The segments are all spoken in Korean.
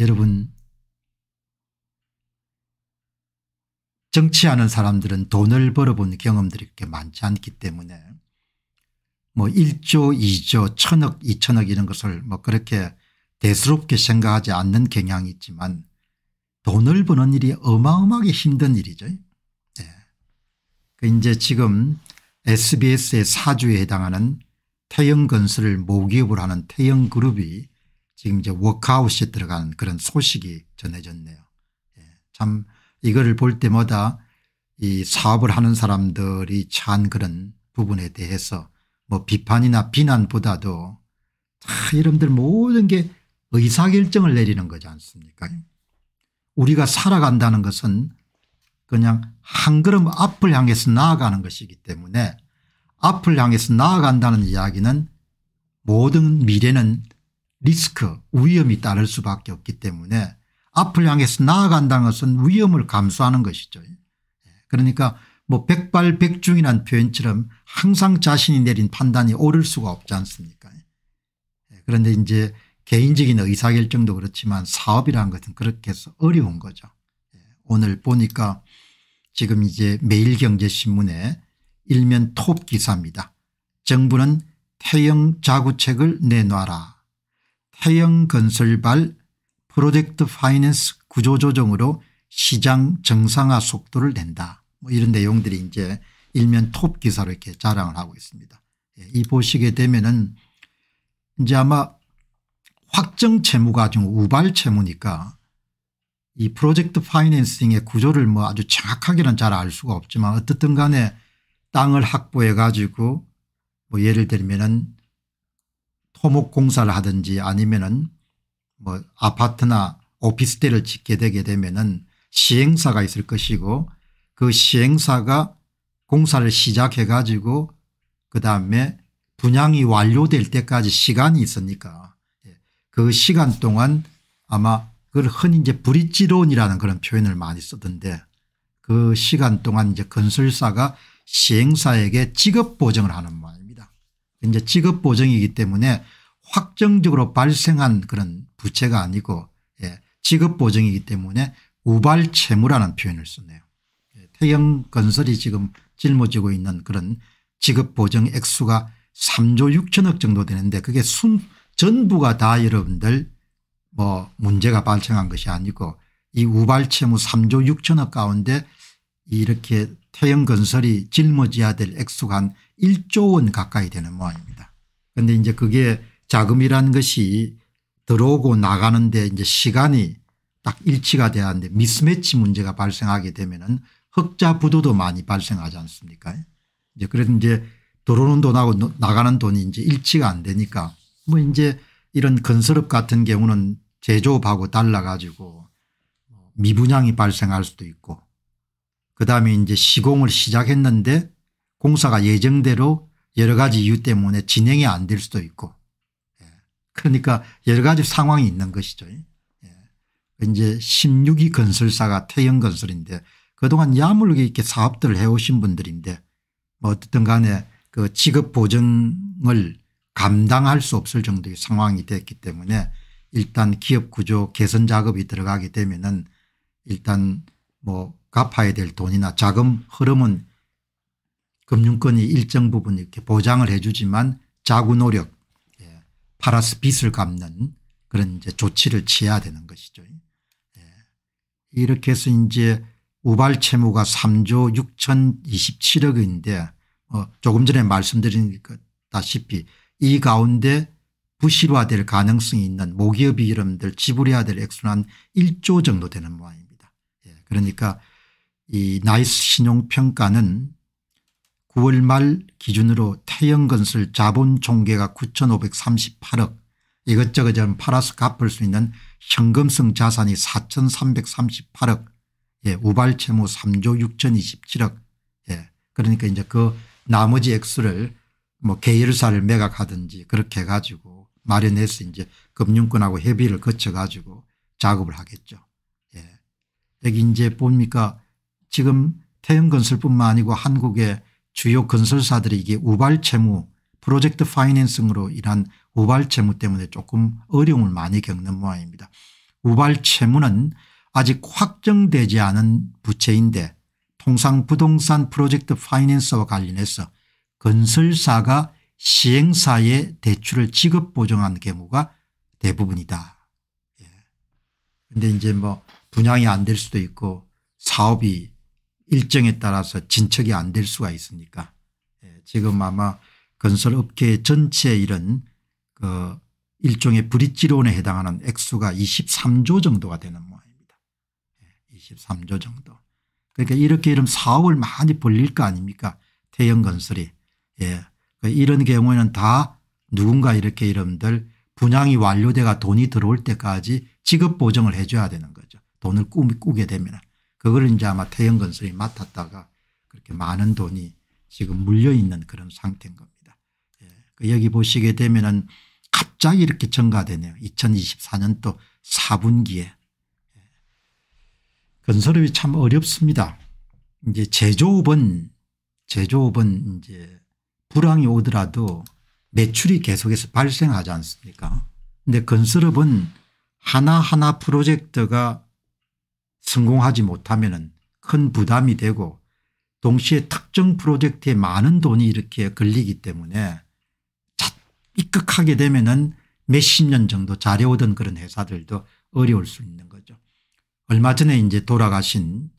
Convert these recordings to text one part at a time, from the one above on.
여러분 정치하는 사람들은 돈을 벌어본 경험들이 그렇게 많지 않기 때문에 뭐 1조 2조 천억 2천억 이런 것을 뭐 그렇게 대수롭게 생각하지 않는 경향이 있지만 돈을 버는 일이 어마어마하게 힘든 일이죠. 네. 그 이제 지금 SBS의 사주에 해당하는 태영건설을 모기업으로 하는 태영그룹이 지금 이제 워크아웃이 들어간 그런 소식이 전해졌네요. 예. 참 이거를 볼 때마다 이 사업을 하는 사람들이 찬 그런 부분에 대해서 뭐 비판이나 비난보다도 다 여러분들 모든 게 의사결정을 내리는 거지 않습니까 우리가 살아간다는 것은 그냥 한 걸음 앞을 향해서 나아가는 것이기 때문에 앞을 향해서 나아간다는 이야기는 모든 미래는 리스크 위험이 따를 수밖에 없기 때문에 앞을 향해서 나아간다는 것은 위험을 감수하는 것이죠. 예, 그러니까 뭐 백발백중이란 표현처럼 항상 자신이 내린 판단이 옳을 수가 없지 않습니까 예, 그런데 이제 개인적인 의사결정도 그렇지만 사업이라는 것은 그렇게 해서 어려운 거죠. 예, 오늘 보니까 지금 이제 매일경제신문에 일면 톱 기사입니다. 정부는 태형 자구책을 내놔라. 해양건설발 프로젝트 파이낸스 구조조정으로 시장 정상화 속도를 낸다. 뭐 이런 내용들이 이제 일면 톱 기사로 이렇게 자랑을 하고 있습니다. 예, 이 보시게 되면은 이제 아마 확정 채무가 지 우발 채무니까 이 프로젝트 파이낸싱의 구조를 뭐 아주 정확하게는 잘 알 수가 없지만 어떻든 간에 땅을 확보해 가지고 뭐 예를 들면은 토목공사를 하든지 아니면은 뭐 아파트나 오피스텔을 짓게 되게 되면은 시행사가 있을 것이고 그 시행사가 공사를 시작해 가지고 그다음에 분양이 완료될 때까지 시간이 있으니까 예. 그 시간 동안 아마 그걸 흔히 이제 브릿지론이라는 그런 표현을 많이 쓰던데 그 시간 동안 이제 건설사가 시행사에게 직업 보증을 하는 말 이제 직업 보정이기 때문에 확정적으로 발생한 그런 부채가 아니고 예, 직업 보정이기 때문에 우발 채무라는 표현을 쓰네요. 예, 태영건설이 지금 짊어지고 있는 그런 직업 보정 액수가 3조 6천억 정도 되는데 그게 순 전부가 다 여러분들 뭐 문제가 발생한 것이 아니고 이 우발 채무 3조 6천억 가운데 이렇게 태영건설이 짊어져야 될 액수가 한 1조 원 가까이 되는 모양입니다. 그런데 이제 그게 자금이라는 것이 들어오고 나가는데 이제 시간이 딱 일치가 돼는데 미스매치 문제가 발생하게 되면은 흑자 부도도 많이 발생하지 않습니까? 이제 그래서 이제 들어오는 돈하고 나가는 돈이 이제 일치가 안 되니까 뭐 이제 이런 건설업 같은 경우는 제조업하고 달라가지고 미분양이 발생할 수도 있고 그다음에 이제 시공을 시작했는데 공사가 예정대로 여러 가지 이유 때문에 진행이 안 될 수도 있고 예. 그러니까 여러 가지 상황이 있는 것이죠. 예. 이제 1 6위 건설사가 태영건설인데 그동안 야물게 이렇게 사업들을 해오신 분들인데 뭐 어쨌든 간에 그 직업 보증을 감당할 수 없을 정도의 상황이 됐기 때문에 일단 기업 구조 개선 작업이 들어가게 되면은 일단 뭐 갚아야 될 돈이나 자금 흐름은 금융권이 일정 부분 이렇게 보장을 해 주지만 자구 노력 예. 팔아서 빚을 갚는 그런 이제 조치를 취해야 되는 것이죠. 예. 이렇게 해서 이제 우발 채무가 3조 6027억인데 어 조금 전에 말씀드린 것다시피 이 가운데 부실화될 가능성이 있는 모기업이 이름들 지불해야 될 액수는 한 1조 정도 되는 모양입니다. 예. 그러니까 이 나이스 신용평가는 9월 말 기준으로 태영건설 자본총계가 9538억 이것저것 좀 팔아서 갚을 수 있는 현금성 자산이 4338억 예, 우발채무 3조 6027억 예, 그러니까 이제 그 나머지 액수를 뭐 계열사를 매각하든지 그렇게 해가지고 마련해서 이제 금융권하고 협의를 거쳐가지고 작업을 하겠죠. 예. 여기 이제 보니까 지금 태형건설뿐만 아니고 한국의 주요 건설사들이 이게 우발채무 프로젝트 파이낸싱으로 인한 우발채무 때문에 조금 어려움을 많이 겪는 모양입니다. 우발채무는 아직 확정되지 않은 부채인데 통상 부동산 프로젝트 파이낸스와 관련해서 건설사가 시행사에 대출을 지급 보증한 경우가 대부분이다. 그런데 예. 이제 뭐 분양이 안 될 수도 있고 사업이 일정에 따라서 진척이 안 될 수가 있습니까 예, 지금 아마 건설업계 전체 이런 그 일종의 브릿지론에 해당하는 액수가 23조 정도가 되는 모양입니다. 23조 예, 정도. 그러니까 이렇게 이런 사업을 많이 벌릴 거 아닙니까 대형건설이. 예. 그 이런 경우에는 다 누군가 이렇게 이름들 분양이 완료돼가 돈이 들어올 때까지 지급 보정을 해 줘야 되는 거죠. 돈을 꾸게 되면. 그걸 이제 아마 태영건 설이 맡았다가 그렇게 많은 돈이 지금 물려 있는 그런 상태인 겁니다. 예. 그 여기 보시게 되면은 갑자기 이렇게 증가되네요. 2024년도 4분기에. 예. 건설업이 참 어렵습니다. 이제 제조업은 제조업은 이제 불황이 오더라도 매출이 계속해서 발생하지 않습니까? 근데 건설업은 하나하나 프로젝트가 성공하지 못하면 큰 부담이 되고 동시에 특정 프로젝트에 많은 돈이 이렇게 걸리기 때문에 입극하게 되면 몇십 년 정도 잘해오던 그런 회사들도 어려울 수 있는 거죠. 얼마 전에 이제 돌아가신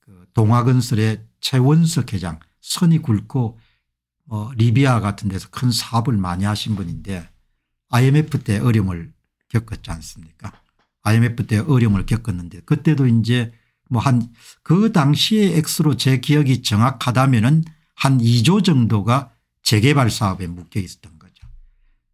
그 동화건설의 최원석 회장 선이 굵고 어, 리비아 같은 데서 큰 사업을 많이 하신 분인데 IMF 때 어려움을 겪었지 않습니까 IMF 때 어려움을 겪었는데 그때도 이제 뭐 한 그 당시의 액수로 제 기억이 정확하다면은 한 2조 정도가 재개발 사업에 묶여 있었던 거죠.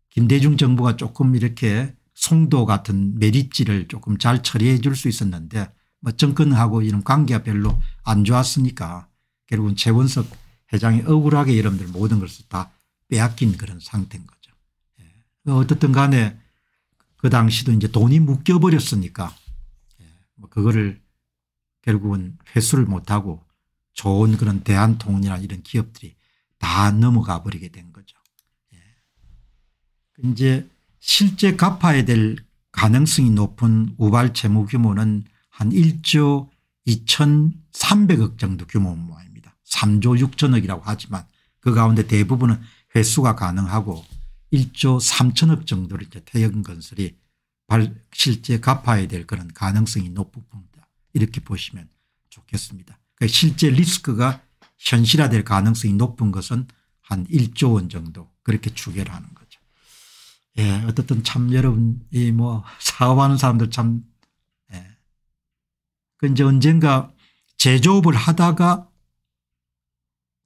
김대중 정부가 조금 이렇게 송도 같은 메리지를 조금 잘 처리해 줄 수 있었는데 뭐 정권하고 이런 관계가 별로 안 좋았으니까 결국은 최원석 회장이 억울하게 여러분들 모든 것을 다 빼앗긴 그런 상태인 거죠. 예. 어떻든 간에 그 당시도 이제 돈이 묶여버렸으니까 예, 뭐 그거를 결국은 회수를 못하고 좋은 그런 대한통운이나 이런 기업들이 다 넘어가 버리게 된 거죠. 예. 이제 실제 갚아야 될 가능성이 높은 우발 채무 규모는 한 1조 2,300억 정도 규모 모양입니다. 3조 6천억이라고 하지만 그 가운데 대부분은 회수가 가능하고 1조 3천억 정도를 이제 태형 건설이 실제 갚아야 될 그런 가능성이 높은 부분다 이렇게 보시면 좋겠습니다. 그러니까 실제 리스크가 현실화될 가능성이 높은 것은 한 1조 원 정도 그렇게 추계를 하는 거죠. 예, 어떻든 참 여러분, 이뭐 사업하는 사람들 참, 예. 그 이제 언젠가 제조업을 하다가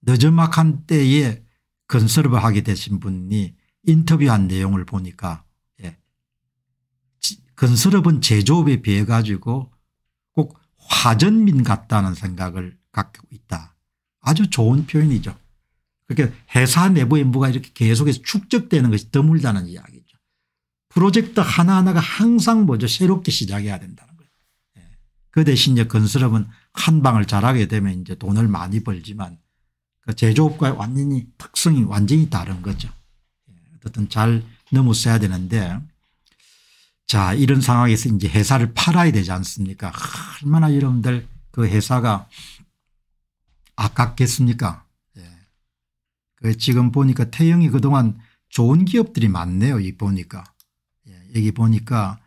늦은막한 때에 건설업을 하게 되신 분이 인터뷰한 내용을 보니까 예. 건설업은 제조업에 비해 가지고 꼭 화전민 같다는 생각을 갖고 있다. 아주 좋은 표현이죠. 그러니 회사 내부의 무가 이렇게 계속해서 축적되는 것이 드물다는 이야기죠. 프로젝트 하나하나가 항상 뭐죠 새롭게 시작해야 된다는 거예요. 예. 그 대신 이제 건설업은 한 방을 잘하게 되면 이제 돈을 많이 벌지만 그 제조업과의 완전히 특성이 완전히 다른 거죠. 어쨌든 잘 넘어서야 되는데 자 이런 상황에서 이제 회사를 팔아야 되지 않습니까 얼마나 여러분들 그 회사가 아깝겠습니까 예. 그 지금 보니까 태영이 그동안 좋은 기업들이 많네요 이 보니까 예. 여기 보니까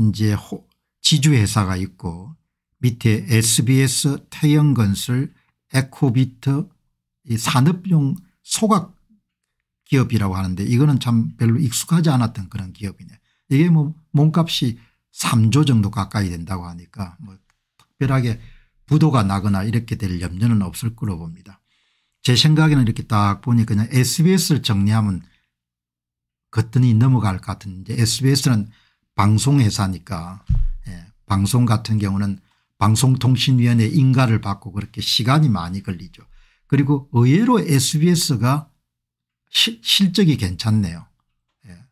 이제 지주회사가 있고 밑에 SBS 태영건설 에코비트 산업용 소각 기업이라고 하는데 이거는 참 별로 익숙하지 않았던 그런 기업이네. 이게 뭐 몸값이 3조 정도 가까이 된다고 하니까 뭐 특별하게 부도가 나거나 이렇게 될 염려는 없을 거로 봅니다. 제 생각에는 이렇게 딱 보니 그냥 sbs를 정리하면 거뜬히 넘어갈 것 같은데 sbs는 방송회사니까 예. 방송 같은 경우는 방송통신위원회 인가를 받고 그렇게 시간이 많이 걸리죠. 그리고 의외로 sbs가 시, 실적이 괜찮네요. 예.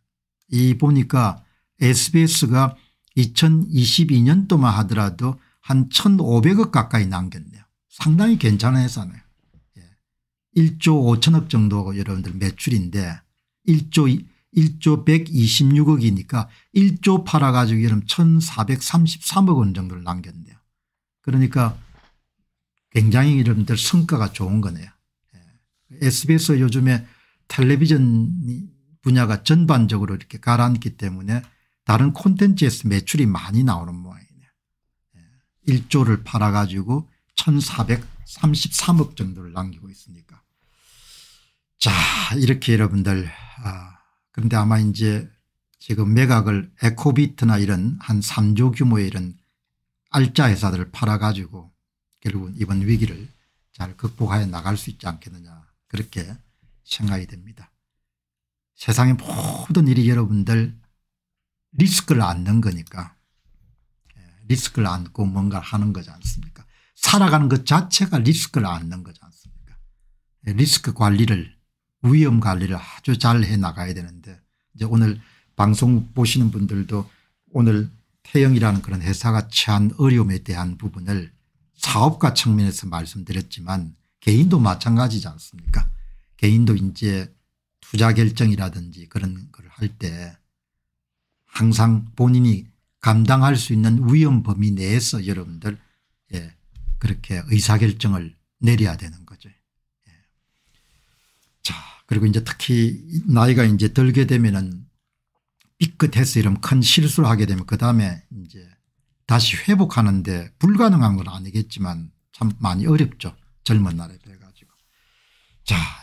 이 보니까 sbs가 2022년도만 하더라도 한 1,500억 가까이 남겼네요. 상당히 괜찮은 회사네요. 예. 1조 5천억 정도 여러분들 매출인데 1조 1조 126억이니까 1조 팔아가지고 여러분 1,433억 원 정도를 남겼네요. 그러니까 굉장히 여러분들 성과가 좋은 거네요. 예. SBS 요즘에 텔레비전 분야가 전반적으로 이렇게 가라앉기 때문에 다른 콘텐츠에서 매출이 많이 나오는 모양이네요. 1조를 예. 팔아가지고 1433억 정도를 남기고 있으니까. 자 이렇게 여러분들 아, 그런데 아마 이제 지금 매각을 에코비트나 이런 한 3조 규모의 이런 알짜 회사들을 팔아가지고 결국은 이번 위기를 잘 극복하여 나갈 수 있지 않겠느냐 그렇게 생각이 됩니다. 세상의 모든 일이 여러분들 리스크를 안는 거니까 예, 리스크를 안고 뭔가를 하는 거지 않습니까 살아가는 것 자체가 리스크를 안는 거지 않습니까 예, 리스크 관리를 위험 관리를 아주 잘 해나가야 되는데 이제 오늘 방송 보시는 분들도 오늘 태영이라는 그런 회사가 취한 어려움에 대한 부분을 사업가 측면에서 말씀드렸지만 개인도 마찬가지지 않습니까 개인도 이제 투자 결정이라든지 그런 걸 할 때 항상 본인이 감당할 수 있는 위험 범위 내에서 여러분들 예, 그렇게 의사결정을 내려야 되는 거죠. 예. 자 그리고 이제 특히 나이가 이제 들게 되면은 삐끗해서 이런 큰 실수를 하게 되면 그 다음에 이제 다시 회복하는데 불가능한 건 아니겠지만 참 많이 어렵죠. 젊은 날에 돼가지고. 자